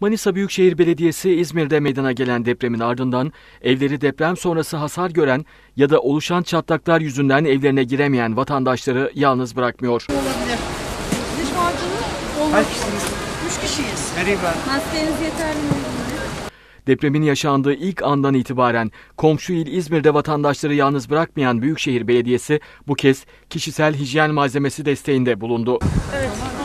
Manisa Büyükşehir Belediyesi İzmir'de meydana gelen depremin ardından evleri deprem sonrası hasar gören ya da oluşan çatlaklar yüzünden evlerine giremeyen vatandaşları yalnız bırakmıyor. Olabilir. Dış macunu olmak Üç kişiyiz. Vereyim ben. Maskeniz yeterli mi? Depremin yaşandığı ilk andan itibaren komşu il İzmir'de vatandaşları yalnız bırakmayan Büyükşehir Belediyesi bu kez kişisel hijyen malzemesi desteğinde bulundu. Evet.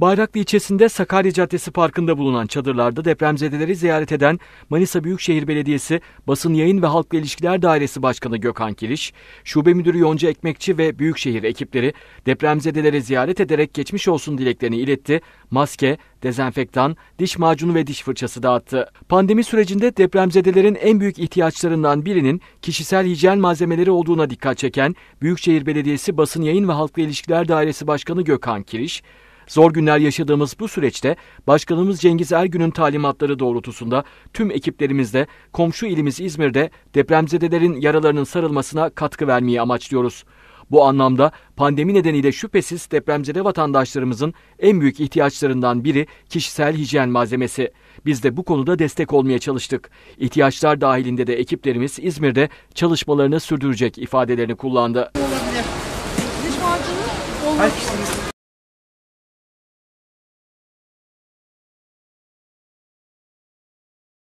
Bayraklı ilçesinde Sakarya Caddesi Parkı'nda bulunan çadırlarda depremzedeleri ziyaret eden Manisa Büyükşehir Belediyesi Basın Yayın ve Halkla İlişkiler Dairesi Başkanı Gökhan Kiliş, Şube Müdürü Yonca Ekmekçi ve Büyükşehir ekipleri depremzedeleri ziyaret ederek geçmiş olsun dileklerini iletti, maske, dezenfektan, diş macunu ve diş fırçası dağıttı. Pandemi sürecinde depremzedelerin en büyük ihtiyaçlarından birinin kişisel hijyen malzemeleri olduğuna dikkat çeken Büyükşehir Belediyesi Basın Yayın ve Halkla İlişkiler Dairesi Başkanı Gökhan Kiliş, Zor günler yaşadığımız bu süreçte Başkanımız Cengiz Ergün'ün talimatları doğrultusunda tüm ekiplerimizle komşu ilimiz İzmir'de depremzedelerin yaralarının sarılmasına katkı vermeyi amaçlıyoruz. Bu anlamda pandemi nedeniyle şüphesiz depremzede vatandaşlarımızın en büyük ihtiyaçlarından biri kişisel hijyen malzemesi. Biz de bu konuda destek olmaya çalıştık. İhtiyaçlar dahilinde de ekiplerimiz İzmir'de çalışmalarını sürdürecek ifadelerini kullandı. Olabilir. Diş